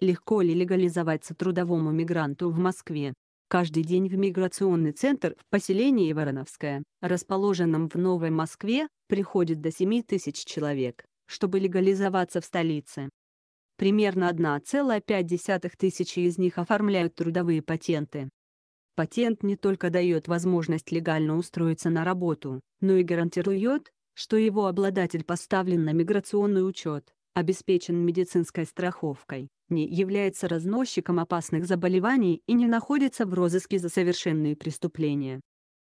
Легко ли легализоваться трудовому мигранту в Москве? Каждый день в миграционный центр в поселении Вороновское, расположенном в Новой Москве, приходит до 7 тысяч человек, чтобы легализоваться в столице. Примерно 1,5 тысячи из них оформляют трудовые патенты. Патент не только дает возможность легально устроиться на работу, но и гарантирует, что его обладатель поставлен на миграционный учет обеспечен медицинской страховкой, не является разносчиком опасных заболеваний и не находится в розыске за совершенные преступления.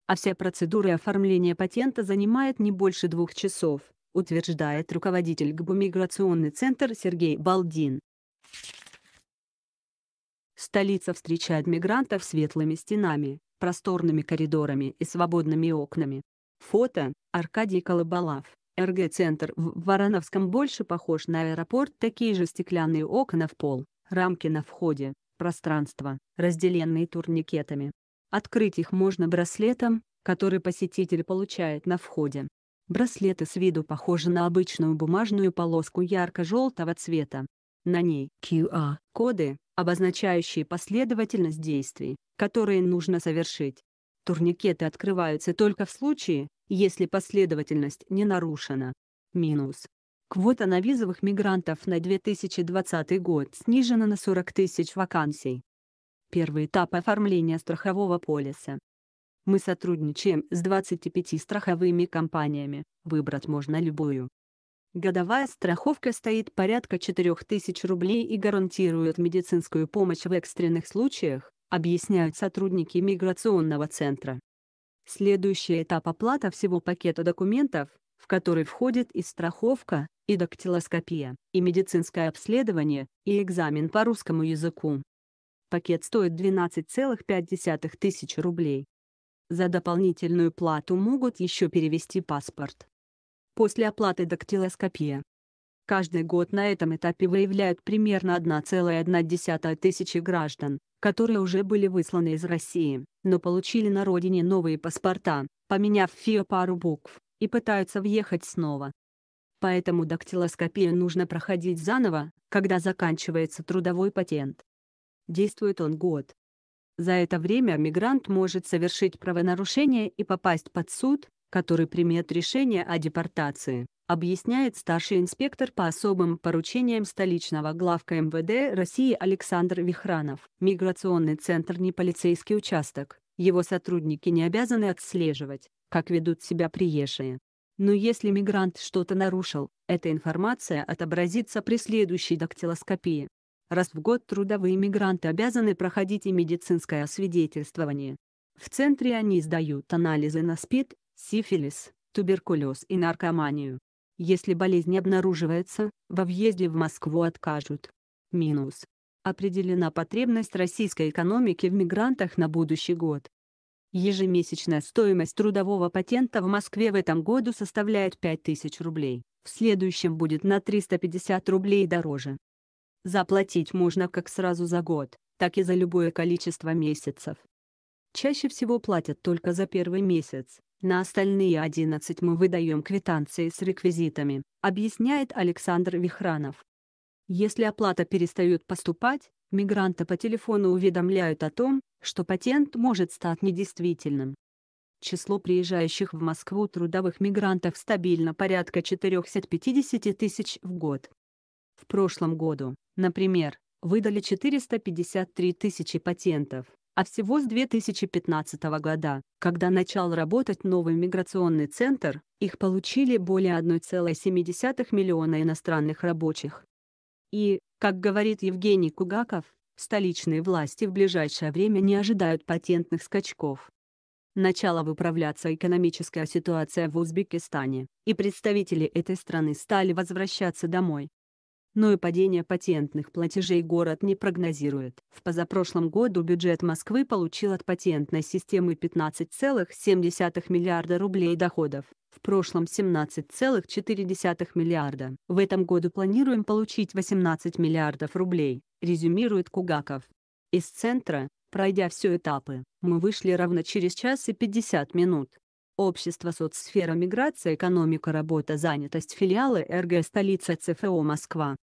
А вся процедура оформления патента занимает не больше двух часов, утверждает руководитель ГБУ «Миграционный центр» Сергей Балдин. Столица встречает мигрантов светлыми стенами, просторными коридорами и свободными окнами. Фото Аркадий Колыбалав. РГ-центр в Вороновском больше похож на аэропорт, такие же стеклянные окна в пол, рамки на входе, пространство, разделенные турникетами. Открыть их можно браслетом, который посетитель получает на входе. Браслеты с виду похожи на обычную бумажную полоску ярко-желтого цвета. На ней QR-коды, обозначающие последовательность действий, которые нужно совершить. Турникеты открываются только в случае, если последовательность не нарушена. Минус. Квота на визовых мигрантов на 2020 год снижена на 40 тысяч вакансий. Первый этап оформления страхового полиса. Мы сотрудничаем с 25 страховыми компаниями, выбрать можно любую. Годовая страховка стоит порядка 4000 рублей и гарантирует медицинскую помощь в экстренных случаях, объясняют сотрудники миграционного центра. Следующий этап оплата всего пакета документов, в который входит и страховка, и дактилоскопия, и медицинское обследование, и экзамен по русскому языку. Пакет стоит 12,5 тысяч рублей. За дополнительную плату могут еще перевести паспорт. После оплаты дактилоскопия Каждый год на этом этапе выявляют примерно 1,1 тысячи граждан, которые уже были высланы из России, но получили на родине новые паспорта, поменяв ФИО пару букв, и пытаются въехать снова. Поэтому дактилоскопию нужно проходить заново, когда заканчивается трудовой патент. Действует он год. За это время мигрант может совершить правонарушение и попасть под суд, который примет решение о депортации объясняет старший инспектор по особым поручениям столичного главка МВД России Александр Вихранов. Миграционный центр не полицейский участок. Его сотрудники не обязаны отслеживать, как ведут себя приезжие. Но если мигрант что-то нарушил, эта информация отобразится при следующей дактилоскопии. Раз в год трудовые мигранты обязаны проходить и медицинское освидетельствование. В центре они сдают анализы на СПИД, сифилис, туберкулез и наркоманию. Если болезнь обнаруживается, во въезде в Москву откажут. Минус. Определена потребность российской экономики в мигрантах на будущий год. Ежемесячная стоимость трудового патента в Москве в этом году составляет 5000 рублей, в следующем будет на 350 рублей дороже. Заплатить можно как сразу за год, так и за любое количество месяцев. Чаще всего платят только за первый месяц, на остальные 11 мы выдаем квитанции с реквизитами, объясняет Александр Вихранов. Если оплата перестает поступать, мигранта по телефону уведомляют о том, что патент может стать недействительным. Число приезжающих в Москву трудовых мигрантов стабильно порядка 450 тысяч в год. В прошлом году, например, выдали 453 тысячи патентов а всего с 2015 года, когда начал работать новый миграционный центр, их получили более 1,7 миллиона иностранных рабочих. И, как говорит Евгений Кугаков, столичные власти в ближайшее время не ожидают патентных скачков. Начала выправляться экономическая ситуация в Узбекистане, и представители этой страны стали возвращаться домой но и падение патентных платежей город не прогнозирует. В позапрошлом году бюджет Москвы получил от патентной системы 15,7 миллиарда рублей доходов, в прошлом 17,4 миллиарда. В этом году планируем получить 18 миллиардов рублей, резюмирует Кугаков. Из центра, пройдя все этапы, мы вышли ровно через час и 50 минут. Общество соцсфера миграция экономика работа занятость филиалы РГ столица ЦФО Москва